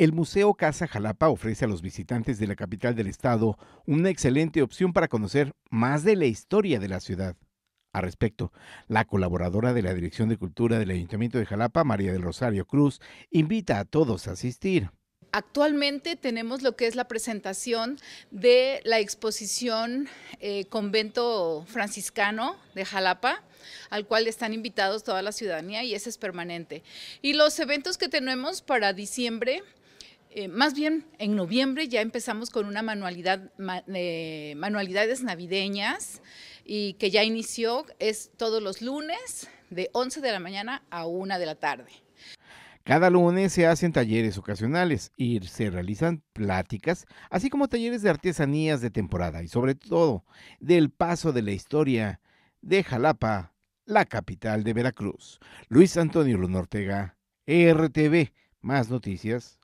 El Museo Casa Jalapa ofrece a los visitantes de la capital del estado una excelente opción para conocer más de la historia de la ciudad. A respecto, la colaboradora de la Dirección de Cultura del Ayuntamiento de Jalapa, María del Rosario Cruz, invita a todos a asistir. Actualmente tenemos lo que es la presentación de la exposición eh, Convento Franciscano de Jalapa, al cual están invitados toda la ciudadanía y ese es permanente. Y los eventos que tenemos para diciembre eh, más bien, en noviembre ya empezamos con una manualidad, eh, manualidades navideñas y que ya inició, es todos los lunes de 11 de la mañana a 1 de la tarde. Cada lunes se hacen talleres ocasionales y se realizan pláticas, así como talleres de artesanías de temporada y sobre todo del paso de la historia de Jalapa, la capital de Veracruz. Luis Antonio Ortega, RTV, más noticias.